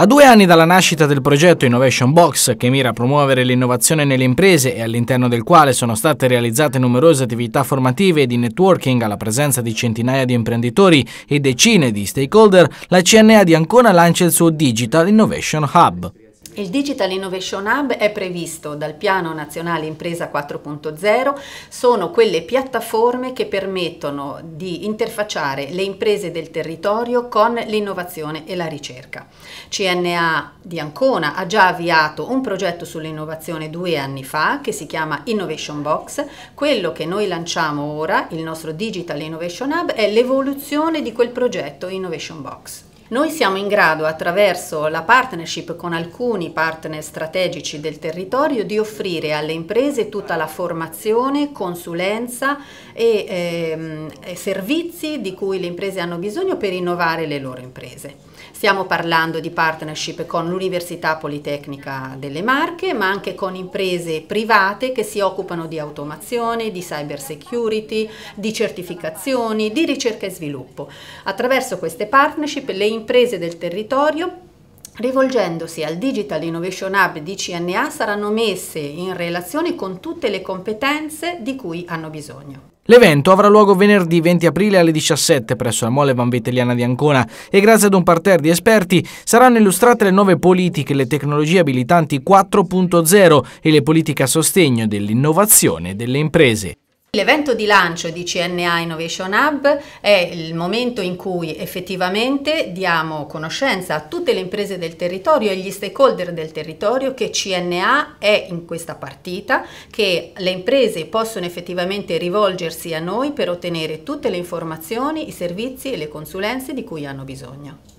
A due anni dalla nascita del progetto Innovation Box, che mira a promuovere l'innovazione nelle imprese e all'interno del quale sono state realizzate numerose attività formative e di networking alla presenza di centinaia di imprenditori e decine di stakeholder, la CNA di Ancona lancia il suo Digital Innovation Hub. Il Digital Innovation Hub è previsto dal Piano Nazionale Impresa 4.0, sono quelle piattaforme che permettono di interfacciare le imprese del territorio con l'innovazione e la ricerca. CNA di Ancona ha già avviato un progetto sull'innovazione due anni fa che si chiama Innovation Box, quello che noi lanciamo ora, il nostro Digital Innovation Hub, è l'evoluzione di quel progetto Innovation Box. Noi siamo in grado, attraverso la partnership con alcuni partner strategici del territorio, di offrire alle imprese tutta la formazione, consulenza e ehm, servizi di cui le imprese hanno bisogno per innovare le loro imprese. Stiamo parlando di partnership con l'Università Politecnica delle Marche, ma anche con imprese private che si occupano di automazione, di cyber security, di certificazioni, di ricerca e sviluppo. Attraverso queste partnership le imprese imprese del territorio Rivolgendosi al Digital Innovation Hub di CNA saranno messe in relazione con tutte le competenze di cui hanno bisogno. L'evento avrà luogo venerdì 20 aprile alle 17 presso la Mole Van di Ancona e grazie ad un parterre di esperti saranno illustrate le nuove politiche e le tecnologie abilitanti 4.0 e le politiche a sostegno dell'innovazione delle imprese. L'evento di lancio di CNA Innovation Hub è il momento in cui effettivamente diamo conoscenza a tutte le imprese del territorio e agli stakeholder del territorio che CNA è in questa partita, che le imprese possono effettivamente rivolgersi a noi per ottenere tutte le informazioni, i servizi e le consulenze di cui hanno bisogno.